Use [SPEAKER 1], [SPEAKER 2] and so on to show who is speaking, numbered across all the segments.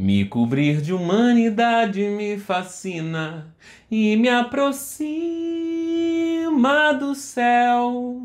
[SPEAKER 1] Me cobrir de humanidade me fascina e me aproxima do céu.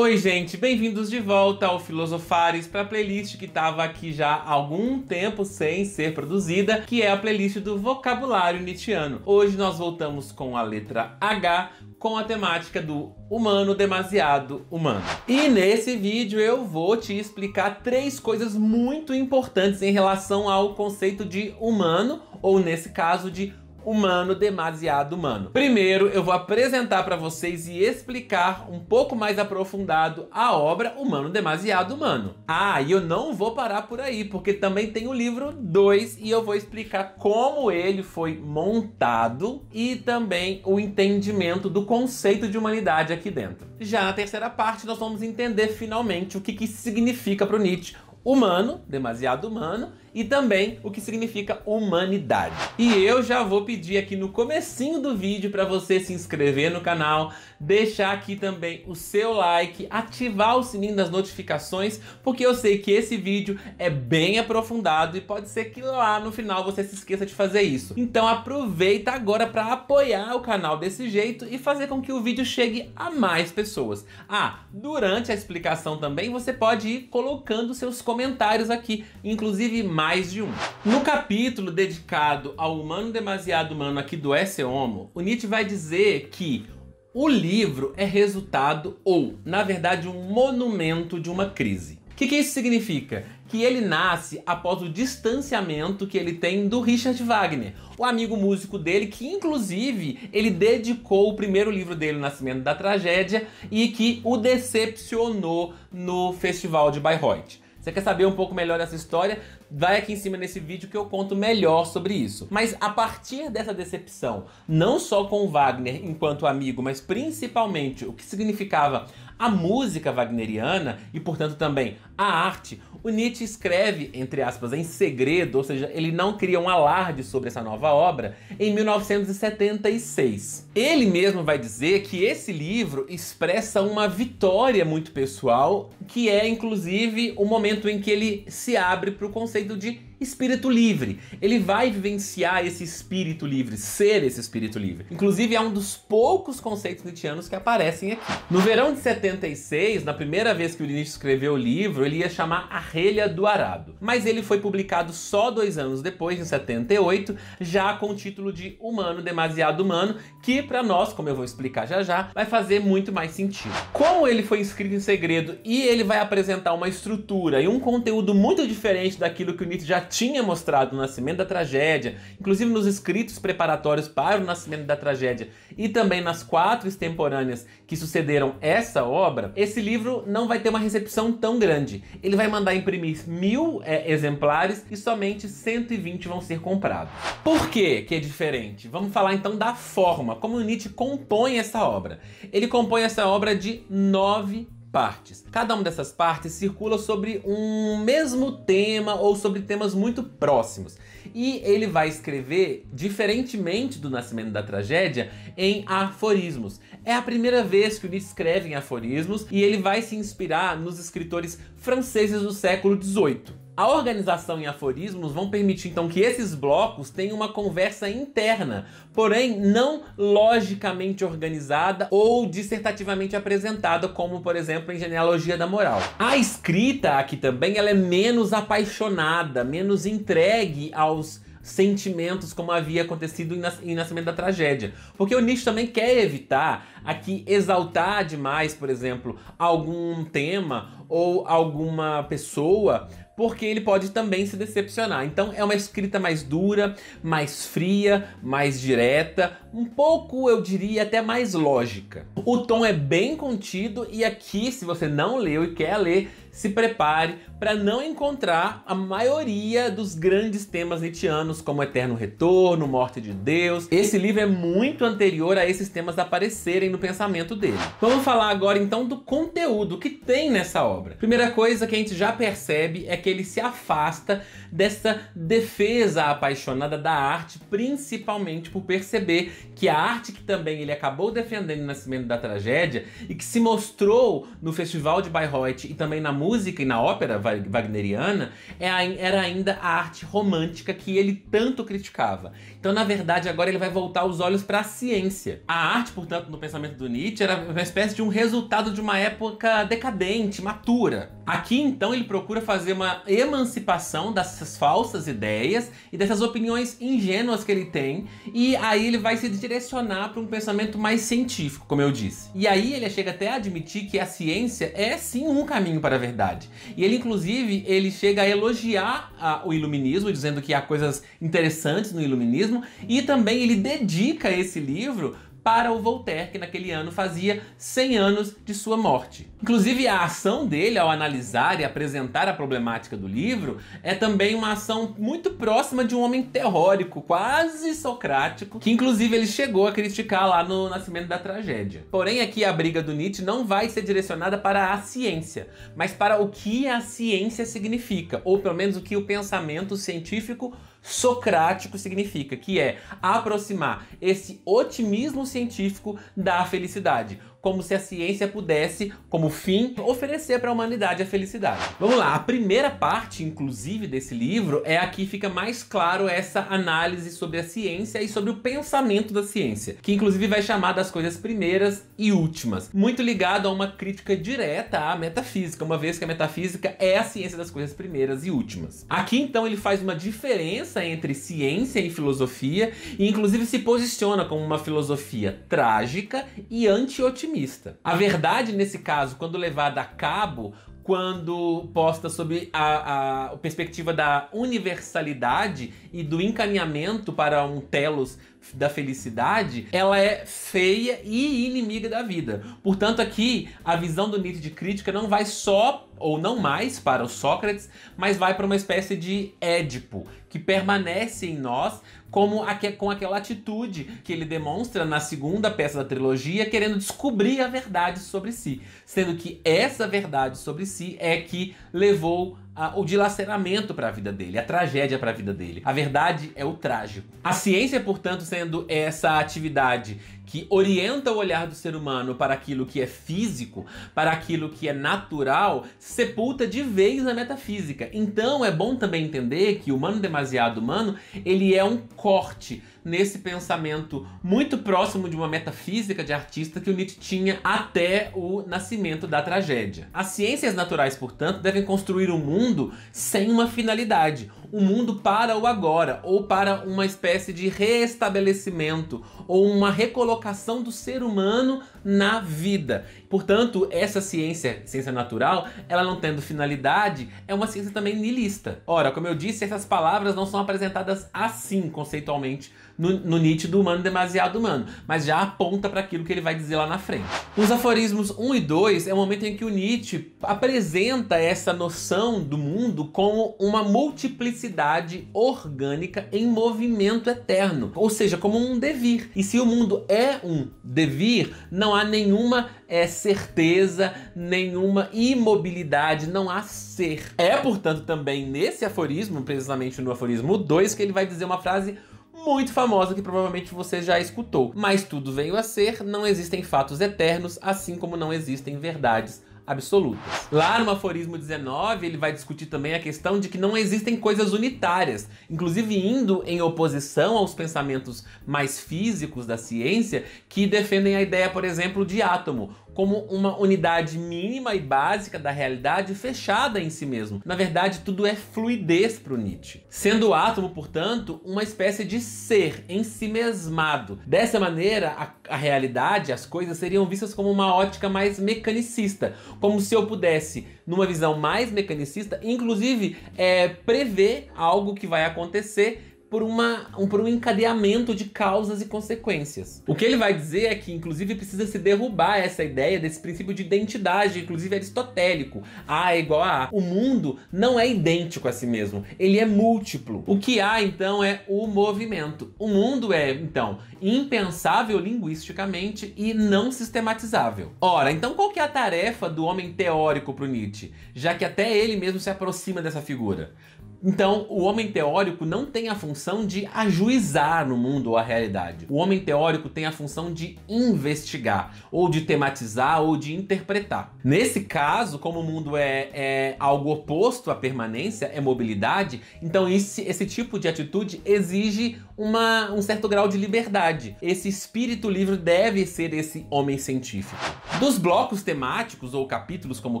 [SPEAKER 1] Oi, gente, bem-vindos de volta ao Filosofares para a playlist que estava aqui já há algum tempo sem ser produzida, que é a playlist do vocabulário nietzschiano. Hoje nós voltamos com a letra H, com a temática do humano demasiado humano. E nesse vídeo eu vou te explicar três coisas muito importantes em relação ao conceito de humano, ou nesse caso de humano demasiado humano. Primeiro, eu vou apresentar para vocês e explicar um pouco mais aprofundado a obra Humano Demasiado Humano. Ah, e eu não vou parar por aí, porque também tem o livro 2 e eu vou explicar como ele foi montado e também o entendimento do conceito de humanidade aqui dentro. Já na terceira parte, nós vamos entender finalmente o que, que significa para o Nietzsche humano, demasiado humano, e também o que significa humanidade. E eu já vou pedir aqui no comecinho do vídeo para você se inscrever no canal, deixar aqui também o seu like, ativar o sininho das notificações, porque eu sei que esse vídeo é bem aprofundado e pode ser que lá no final você se esqueça de fazer isso. Então aproveita agora para apoiar o canal desse jeito e fazer com que o vídeo chegue a mais pessoas. Ah, durante a explicação também você pode ir colocando seus comentários aqui, inclusive mais de um. No capítulo dedicado ao humano demasiado humano aqui do Esse Homo, o Nietzsche vai dizer que o livro é resultado ou, na verdade, um monumento de uma crise. O que, que isso significa? que ele nasce após o distanciamento que ele tem do Richard Wagner, o amigo músico dele, que inclusive ele dedicou o primeiro livro dele, O Nascimento da Tragédia, e que o decepcionou no Festival de Bayreuth. Você quer saber um pouco melhor dessa história? vai aqui em cima nesse vídeo que eu conto melhor sobre isso. Mas a partir dessa decepção, não só com o Wagner enquanto amigo, mas principalmente o que significava a música wagneriana e, portanto, também a arte, o Nietzsche escreve, entre aspas, em segredo, ou seja, ele não cria um alarde sobre essa nova obra, em 1976. Ele mesmo vai dizer que esse livro expressa uma vitória muito pessoal, que é, inclusive, o momento em que ele se abre para o conceito de espírito livre. Ele vai vivenciar esse espírito livre, ser esse espírito livre. Inclusive, é um dos poucos conceitos nietzschianos que aparecem aqui. No verão de 76, na primeira vez que o Nietzsche escreveu o livro, ele ia chamar a Relha do Arado. Mas ele foi publicado só dois anos depois, em 78, já com o título de Humano Demasiado Humano, que para nós, como eu vou explicar já já, vai fazer muito mais sentido. Como ele foi escrito em segredo e ele vai apresentar uma estrutura e um conteúdo muito diferente daquilo que o Nietzsche já tinha mostrado o nascimento da tragédia, inclusive nos escritos preparatórios para o nascimento da tragédia e também nas quatro extemporâneas que sucederam essa obra, esse livro não vai ter uma recepção tão grande. Ele vai mandar imprimir mil é, exemplares e somente 120 vão ser comprados. Por que que é diferente? Vamos falar então da forma como Nietzsche compõe essa obra. Ele compõe essa obra de nove partes. Cada uma dessas partes circula sobre um mesmo tema ou sobre temas muito próximos. E ele vai escrever, diferentemente do Nascimento da Tragédia, em aforismos. É a primeira vez que o Nietzsche escreve em aforismos e ele vai se inspirar nos escritores franceses do século XVIII. A organização em aforismos vão permitir então que esses blocos tenham uma conversa interna, porém não logicamente organizada ou dissertativamente apresentada, como por exemplo em genealogia da moral. A escrita aqui também ela é menos apaixonada, menos entregue aos sentimentos como havia acontecido em, Nascimento da Tragédia. Porque o Nietzsche também quer evitar aqui exaltar demais, por exemplo, algum tema ou alguma pessoa, porque ele pode também se decepcionar. Então é uma escrita mais dura, mais fria, mais direta, um pouco, eu diria, até mais lógica. O tom é bem contido e aqui, se você não leu e quer ler, se prepare para não encontrar a maioria dos grandes temas nietzscheanos, como Eterno Retorno, Morte de Deus. Esse livro é muito anterior a esses temas aparecerem no pensamento dele. Vamos falar agora então do conteúdo que tem nessa obra. Primeira coisa que a gente já percebe é que ele se afasta dessa defesa apaixonada da arte, principalmente por perceber que a arte que também ele acabou defendendo no Nascimento da Tragédia e que se mostrou no Festival de Bayreuth e também na música e na ópera wagneriana é era ainda a arte romântica que ele tanto criticava. Então, na verdade, agora ele vai voltar os olhos para a ciência. A arte, portanto, no pensamento do Nietzsche, era uma espécie de um resultado de uma época decadente, matura. Aqui, então, ele procura fazer uma emancipação dessas falsas ideias e dessas opiniões ingênuas que ele tem, e aí ele vai se direcionar para um pensamento mais científico, como eu disse. E aí ele chega até a admitir que a ciência é sim um caminho para a verdade verdade. E ele, inclusive, ele chega a elogiar a, ah, o iluminismo, dizendo que há coisas interessantes no iluminismo, e também ele dedica esse livro para o Voltaire, que naquele ano fazia 100 anos de sua morte. Inclusive, a ação dele ao analisar e apresentar a problemática do livro é também uma ação muito próxima de um homem teórico, quase socrático, que inclusive ele chegou a criticar lá no Nascimento da Tragédia. Porém, aqui a briga do Nietzsche não vai ser direcionada para a ciência, mas para o que a ciência significa, ou pelo menos o que o pensamento científico socrático significa, que é aproximar esse otimismo científico da felicidade como se a ciência pudesse, como fim, oferecer para a humanidade a felicidade. Vamos lá, a primeira parte, inclusive, desse livro é a que fica mais claro essa análise sobre a ciência e sobre o pensamento da ciência, que inclusive vai chamar das coisas primeiras e últimas, muito ligado a uma crítica direta à metafísica, uma vez que a metafísica é a ciência das coisas primeiras e últimas. Aqui então ele faz uma diferença entre ciência e filosofia e inclusive se posiciona como uma filosofia trágica e anti-otimista otimista. A verdade, nesse caso, quando levada a cabo, quando posta sob a, a, perspectiva da universalidade e do encaminhamento para um telos da felicidade, ela é feia e inimiga da vida. Portanto, aqui a visão do Nietzsche de crítica não vai só ou não mais para o Sócrates, mas vai para uma espécie de Édipo que permanece em nós, como aque, com aquela atitude que ele demonstra na segunda peça da trilogia, querendo descobrir a verdade sobre si. Sendo que essa verdade sobre si é que levou a, o dilaceramento para a vida dele, a tragédia para a vida dele. A verdade é o trágico. A ciência, portanto, sendo essa atividade que orienta o olhar do ser humano para aquilo que é físico, para aquilo que é natural, sepulta de vez a metafísica. Então é bom também entender que o humano demasiado humano, ele é um corte nesse pensamento muito próximo de uma metafísica de artista que o Nietzsche tinha até o nascimento da tragédia. As ciências naturais, portanto, devem construir um mundo sem uma finalidade, um mundo para o agora, ou para uma espécie de restabelecimento ou uma recolocação do ser humano na vida. Portanto, essa ciência, ciência natural, ela não tendo finalidade, é uma ciência também nilista. Ora, como eu disse, essas palavras não são apresentadas assim, conceitualmente, no, no nítido humano demasiado humano, mas já aponta para aquilo que ele vai dizer lá na frente. Os aforismos 1 e 2 é o momento em que o Nietzsche apresenta essa noção do mundo como uma multiplicidade orgânica em movimento eterno, ou seja, como um devir. E se o mundo é um devir, não há nenhuma é, certeza, nenhuma imobilidade, não há ser. É, portanto, também nesse aforismo, precisamente no aforismo 2, que ele vai dizer uma frase muito famosa que provavelmente você já escutou. Mas tudo veio a ser, não existem fatos eternos, assim como não existem verdades absolutas. Lá no aforismo 19, ele vai discutir também a questão de que não existem coisas unitárias, inclusive indo em oposição aos pensamentos mais físicos da ciência que defendem a ideia, por exemplo, de átomo, como uma unidade mínima e básica da realidade fechada em si mesmo. Na verdade, tudo é fluidez para o Nietzsche. Sendo o átomo, portanto, uma espécie de ser em si mesmado. Dessa maneira, a, a realidade, as coisas seriam vistas como uma ótica mais mecanicista, como se eu pudesse, numa visão mais mecanicista, inclusive é, prever algo que vai acontecer por, uma, um, por um encadeamento de causas e consequências. O que ele vai dizer é que, inclusive, precisa se derrubar essa ideia desse princípio de identidade, inclusive aristotélico. A é igual a A. O mundo não é idêntico a si mesmo, ele é múltiplo. O que há, então, é o movimento. O mundo é, então, impensável linguisticamente e não sistematizável. Ora, então qual que é a tarefa do homem teórico para o Nietzsche? Já que até ele mesmo se aproxima dessa figura. Então, o homem teórico não tem a função de ajuizar no mundo ou a realidade. O homem teórico tem a função de investigar, ou de tematizar, ou de interpretar. Nesse caso, como o mundo é, é algo oposto à permanência, é mobilidade, então esse, esse tipo de atitude exige uma, um certo grau de liberdade. Esse espírito livre deve ser esse homem científico. Dos blocos temáticos, ou capítulos como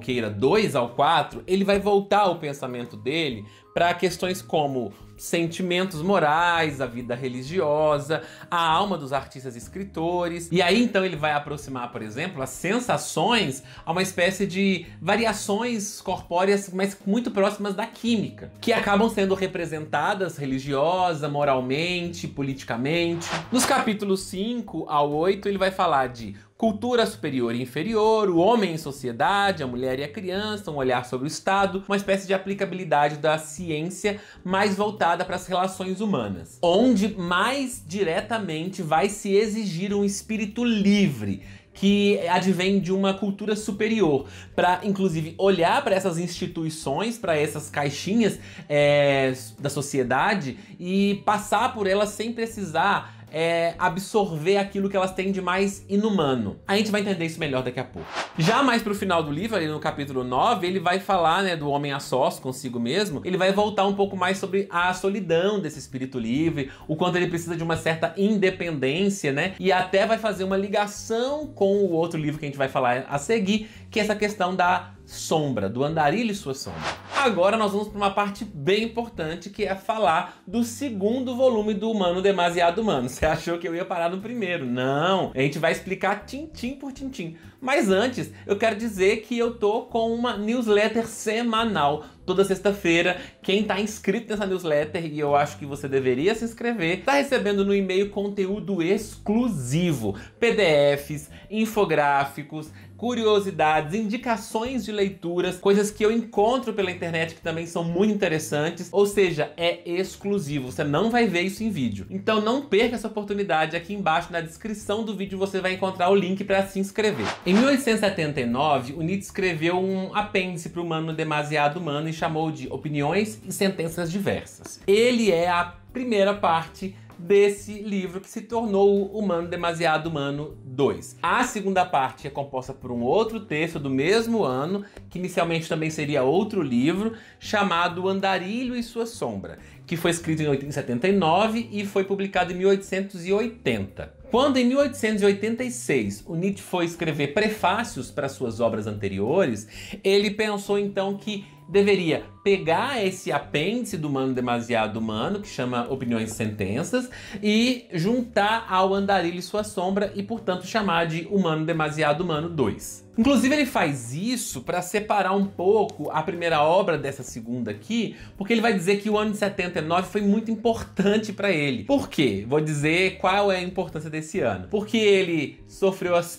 [SPEAKER 1] queira, 2 ao 4, ele vai voltar ao pensamento dele para questões como sentimentos morais, a vida religiosa, a alma dos artistas e escritores. E aí então ele vai aproximar, por exemplo, as sensações a uma espécie de variações corpóreas, mas muito próximas da química, que acabam sendo representadas religiosa, moralmente, politicamente. Nos capítulos 5 ao 8, ele vai falar de cultura superior e inferior, o homem em sociedade, a mulher e a criança, um olhar sobre o Estado, uma espécie de aplicabilidade da ciência mais voltada voltada para as relações humanas, onde mais diretamente vai se exigir um espírito livre, que advém de uma cultura superior, para inclusive olhar para essas instituições, para essas caixinhas é, da sociedade e passar por elas sem precisar é, absorver aquilo que elas têm de mais inumano. A gente vai entender isso melhor daqui a pouco. Já mais pro final do livro, ali no capítulo 9, ele vai falar, né, do homem a sós consigo mesmo. Ele vai voltar um pouco mais sobre a solidão desse espírito livre, o quanto ele precisa de uma certa independência, né? E até vai fazer uma ligação com o outro livro que a gente vai falar a seguir, que é essa questão da sombra, do andarilho e sua sombra. Agora nós vamos para uma parte bem importante que é falar do segundo volume do Humano Demasiado Humano. Você achou que eu ia parar no primeiro? Não! A gente vai explicar tintim por tintim. Mas antes, eu quero dizer que eu tô com uma newsletter semanal toda sexta-feira. Quem está inscrito nessa newsletter, e eu acho que você deveria se inscrever, está recebendo no e-mail conteúdo exclusivo: PDFs, infográficos, curiosidades, indicações de leituras, coisas que eu encontro pela internet que também são muito interessantes. Ou seja, é exclusivo, você não vai ver isso em vídeo. Então não perca essa oportunidade, aqui embaixo na descrição do vídeo você vai encontrar o link para se inscrever. Em 1879, o Nietzsche escreveu um apêndice para o Humano Demasiado Humano e chamou de Opiniões e Sentenças Diversas. Ele é a primeira parte desse livro que se tornou o Humano Demasiado Humano 2. A segunda parte é composta por um outro texto do mesmo ano, que inicialmente também seria outro livro, chamado O Andarilho e Sua Sombra, que foi escrito em 1879 e foi publicado em 1880. Quando em 1886 o Nietzsche foi escrever prefácios para suas obras anteriores, ele pensou então que deveria pegar esse apêndice do humano demasiado humano, que chama opiniões e sentenças, e juntar ao andarilho sua sombra e, portanto, chamar de humano demasiado humano 2. Inclusive, ele faz isso para separar um pouco a primeira obra dessa segunda aqui, porque ele vai dizer que o ano de 79 foi muito importante para ele. Por quê? Vou dizer qual é a importância desse ano. Porque ele sofreu as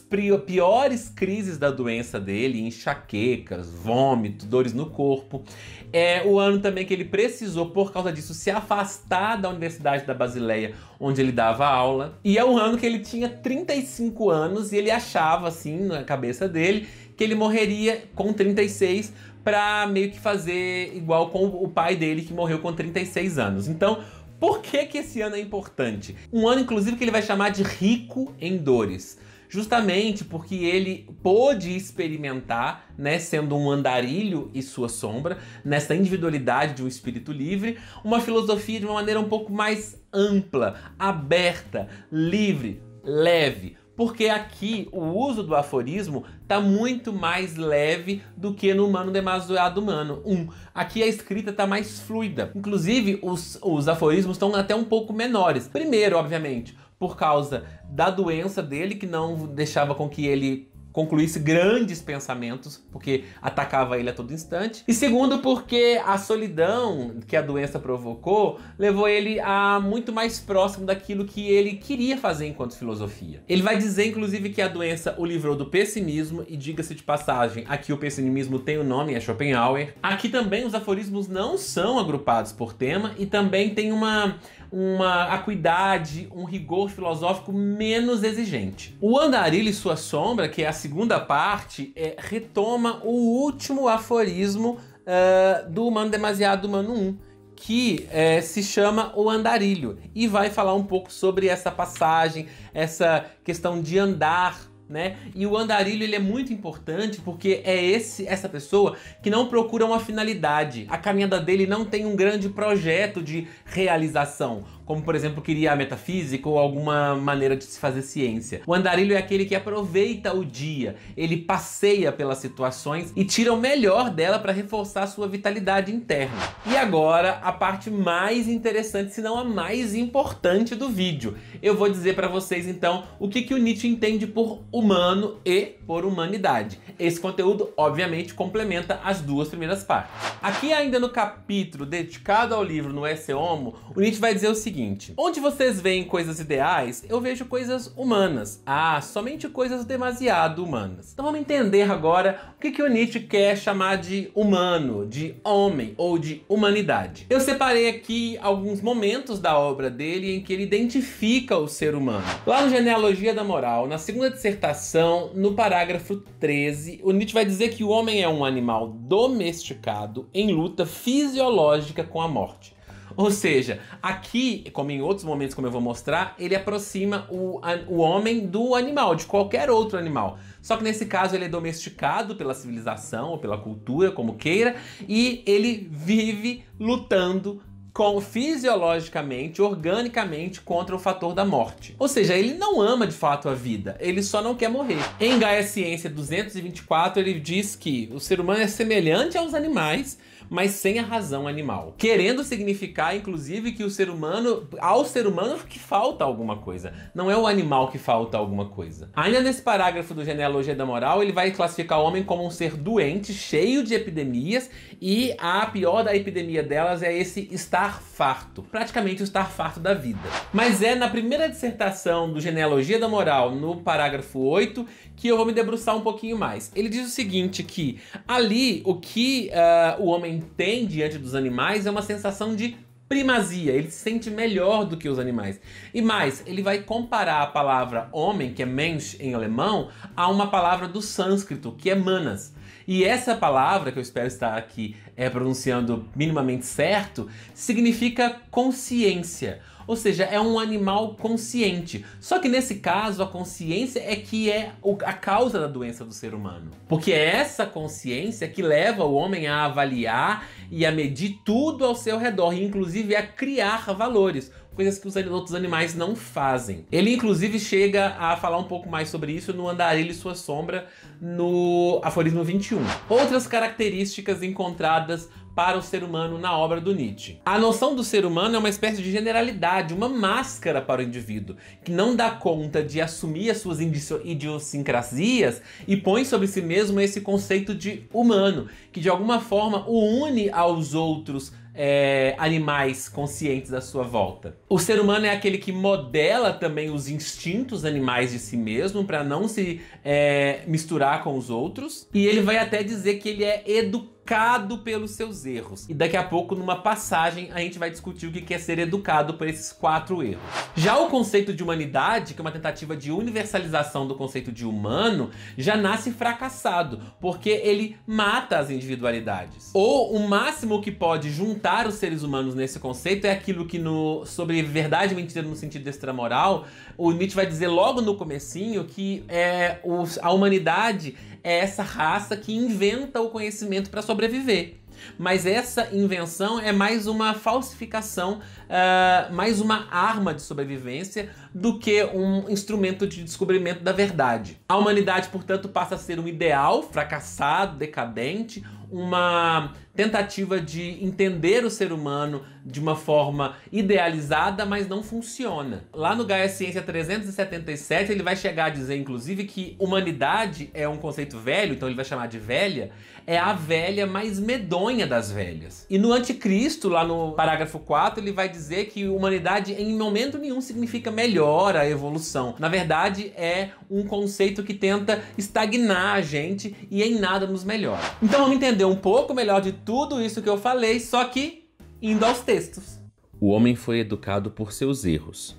[SPEAKER 1] piores crises da doença dele, enxaquecas, vômito, dores no corpo, corpo. É o ano também que ele precisou, por causa disso, se afastar da Universidade da Basileia, onde ele dava aula. E é o ano que ele tinha 35 anos e ele achava, assim, na cabeça dele, que ele morreria com 36 para meio que fazer igual com o pai dele, que morreu com 36 anos. Então, por que, que esse ano é importante? Um ano, inclusive, que ele vai chamar de rico em dores justamente porque ele pôde experimentar, né, sendo um andarilho e sua sombra, nessa individualidade de um espírito livre, uma filosofia de uma maneira um pouco mais ampla, aberta, livre, leve, porque aqui o uso do aforismo está muito mais leve do que no Humano Demasiado Humano Um, aqui a escrita está mais fluida. Inclusive, os, os aforismos estão até um pouco menores. Primeiro, obviamente, por causa da doença dele, que não deixava com que ele concluísse grandes pensamentos, porque atacava ele a todo instante. E segundo, porque a solidão que a doença provocou levou ele a muito mais próximo daquilo que ele queria fazer enquanto filosofia. Ele vai dizer, inclusive, que a doença o livrou do pessimismo, e diga-se de passagem, aqui o pessimismo tem o um nome, é Schopenhauer. Aqui também os aforismos não são agrupados por tema e também tem uma, uma acuidade, um rigor filosófico menos exigente. O Andarilho e sua sombra, que é a segunda parte é, retoma o último aforismo uh, do Humano Demasiado Humano 1, que é, se chama O Andarilho, e vai falar um pouco sobre essa passagem, essa questão de andar né? E o andarilho ele é muito importante porque é esse essa pessoa que não procura uma finalidade. A caminhada dele não tem um grande projeto de realização como por exemplo queria a metafísica ou alguma maneira de se fazer ciência. O andarilho é aquele que aproveita o dia, ele passeia pelas situações e tira o melhor dela para reforçar sua vitalidade interna. E agora, a parte mais interessante, se não a mais importante do vídeo. Eu vou dizer para vocês então o que, que o Nietzsche entende por humano e por humanidade. Esse conteúdo, obviamente, complementa as duas primeiras partes. Aqui ainda no capítulo dedicado ao livro no Esse Homo, o Nietzsche vai dizer o seguinte, seguinte: onde vocês veem coisas ideais, eu vejo coisas humanas. Ah, somente coisas demasiado humanas. Então vamos entender agora o que, que o Nietzsche quer chamar de humano, de homem ou de humanidade. Eu separei aqui alguns momentos da obra dele em que ele identifica o ser humano. Lá no Genealogia da Moral, na segunda dissertação, no parágrafo 13, o Nietzsche vai dizer que o homem é um animal domesticado em luta fisiológica com a morte. Ou seja, aqui, como em outros momentos, como eu vou mostrar, ele aproxima o, o homem do animal, de qualquer outro animal. Só que nesse caso ele é domesticado pela civilização ou pela cultura, como queira, e ele vive lutando com, fisiologicamente, organicamente contra o fator da morte. Ou seja, ele não ama de fato a vida, ele só não quer morrer. Em Gaia Ciência 224, ele diz que o ser humano é semelhante aos animais mas sem a razão animal. Querendo significar, inclusive, que o ser humano, ao ser humano que falta alguma coisa, não é o animal que falta alguma coisa. Ainda nesse parágrafo do Genealogia da Moral, ele vai classificar o homem como um ser doente, cheio de epidemias, e a pior da epidemia delas é esse estar farto, praticamente o estar farto da vida. Mas é na primeira dissertação do Genealogia da Moral, no parágrafo 8, que eu vou me debruçar um pouquinho mais. Ele diz o seguinte que ali o que uh, o homem tem diante dos animais é uma sensação de primazia, ele se sente melhor do que os animais. E mais, ele vai comparar a palavra homem, que é Mensch em alemão, a uma palavra do sânscrito, que é manas. E essa palavra, que eu espero estar aqui é, pronunciando minimamente certo, significa consciência ou seja, é um animal consciente. Só que nesse caso, a consciência é que é a causa da doença do ser humano. Porque é essa consciência que leva o homem a avaliar e a medir tudo ao seu redor, inclusive a criar valores coisas que os outros animais não fazem. Ele inclusive chega a falar um pouco mais sobre isso no Andarilho e Sua Sombra, no Aforismo 21. Outras características encontradas para o ser humano na obra do Nietzsche. A noção do ser humano é uma espécie de generalidade, uma máscara para o indivíduo, que não dá conta de assumir as suas idiosincrasias e põe sobre si mesmo esse conceito de humano, que de alguma forma o une aos outros é, animais conscientes à sua volta. O ser humano é aquele que modela também os instintos animais de si mesmo para não se é, misturar com os outros. E ele vai até dizer que ele é educado educado pelos seus erros. E daqui a pouco, numa passagem, a gente vai discutir o que é ser educado por esses quatro erros. Já o conceito de humanidade, que é uma tentativa de universalização do conceito de humano, já nasce fracassado, porque ele mata as individualidades. Ou o máximo que pode juntar os seres humanos nesse conceito é aquilo que no sobre verdade e mentira no sentido extramoral, o Nietzsche vai dizer logo no comecinho que é, os, a humanidade é essa raça que inventa o conhecimento para sobreviver. Mas essa invenção é mais uma falsificação, uh, mais uma arma de sobrevivência do que um instrumento de descobrimento da verdade. A humanidade, portanto, passa a ser um ideal fracassado, decadente, uma tentativa de entender o ser humano de uma forma idealizada, mas não funciona. Lá no Gaia Ciência 377, ele vai chegar a dizer, inclusive, que humanidade é um conceito velho, então ele vai chamar de velha, é a velha mais medonha das velhas. E no Anticristo, lá no parágrafo 4, ele vai dizer que humanidade em momento nenhum significa a evolução. Na verdade, é um conceito que tenta estagnar a gente e em nada nos melhora. Então vamos entender um pouco melhor de tudo isso que eu falei, só que indo aos textos. O homem foi educado por seus erros.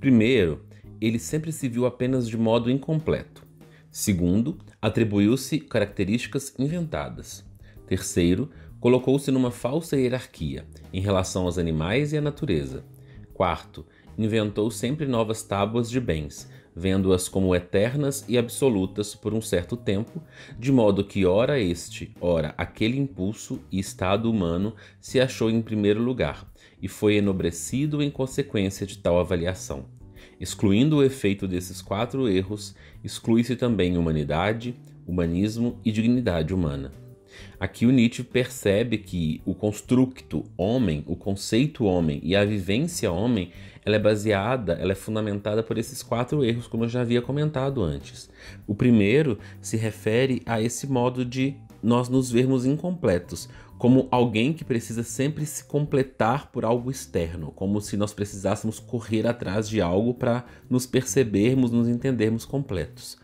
[SPEAKER 1] Primeiro, ele sempre se viu apenas de modo incompleto. Segundo, atribuiu-se características inventadas. Terceiro, colocou-se numa falsa hierarquia em relação aos animais e à natureza. Quarto, inventou sempre novas tábuas de bens, vendo-as como eternas e absolutas por um certo tempo, de modo que, ora este, ora aquele impulso e estado humano se achou em primeiro lugar, e foi enobrecido em consequência de tal avaliação. Excluindo o efeito desses quatro erros, exclui-se também humanidade, humanismo e dignidade humana. Aqui o Nietzsche percebe que o construto homem, o conceito homem e a vivência homem, ela é baseada, ela é fundamentada por esses quatro erros, como eu já havia comentado antes. O primeiro se refere a esse modo de nós nos vermos incompletos, como alguém que precisa sempre se completar por algo externo, como se nós precisássemos correr atrás de algo para nos percebermos, nos entendermos completos.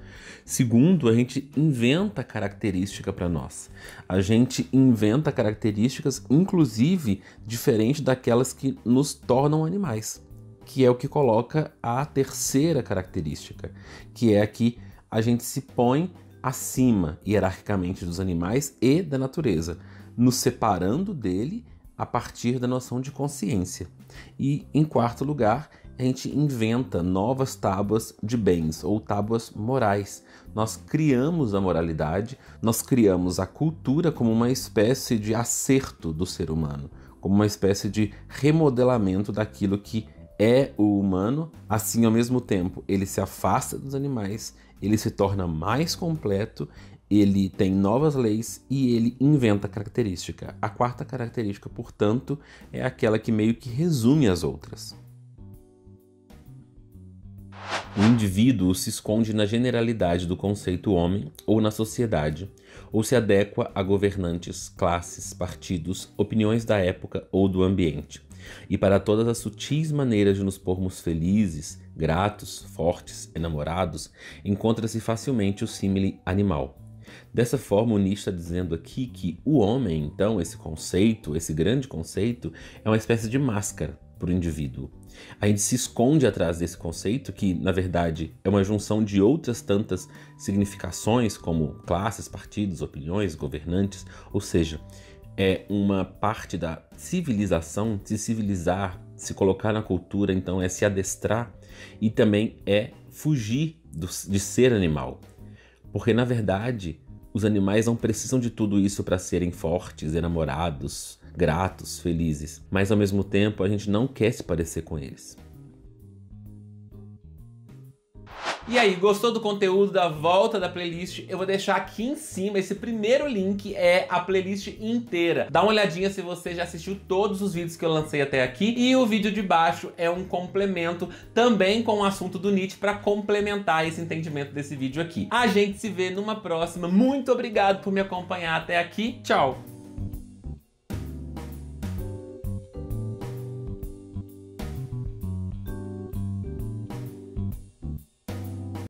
[SPEAKER 1] Segundo, a gente inventa característica para nós. A gente inventa características, inclusive diferente daquelas que nos tornam animais, que é o que coloca a terceira característica, que é a que a gente se põe acima hierarquicamente dos animais e da natureza, nos separando dele a partir da noção de consciência. E, em quarto lugar, a gente inventa novas tábuas de bens ou tábuas morais. Nós criamos a moralidade, nós criamos a cultura como uma espécie de acerto do ser humano, como uma espécie de remodelamento daquilo que é o humano, assim ao mesmo tempo ele se afasta dos animais, ele se torna mais completo, ele tem novas leis e ele inventa característica. A quarta característica, portanto, é aquela que meio que resume as outras. O indivíduo se esconde na generalidade do conceito homem ou na sociedade, ou se adequa a governantes, classes, partidos, opiniões da época ou do ambiente. E para todas as sutis maneiras de nos pormos felizes, gratos, fortes, enamorados, encontra-se facilmente o símile animal. Dessa forma, o Nietzsche está dizendo aqui que o homem, então, esse conceito, esse grande conceito, é uma espécie de máscara para o indivíduo. A gente se esconde atrás desse conceito, que na verdade é uma junção de outras tantas significações, como classes, partidos, opiniões, governantes, ou seja, é uma parte da civilização, se civilizar, se colocar na cultura, então é se adestrar e também é fugir do, de ser animal. Porque na verdade, os animais não precisam de tudo isso para serem fortes, enamorados, gratos, felizes, mas ao mesmo tempo a gente não quer se parecer com eles. E aí, gostou do conteúdo da volta da playlist? Eu vou deixar aqui em cima, esse primeiro link é a playlist inteira. Dá uma olhadinha se você já assistiu todos os vídeos que eu lancei até aqui. E o vídeo de baixo é um complemento também com o assunto do Nietzsche para complementar esse entendimento desse vídeo aqui. A gente se vê numa próxima. Muito obrigado por me acompanhar até aqui. Tchau!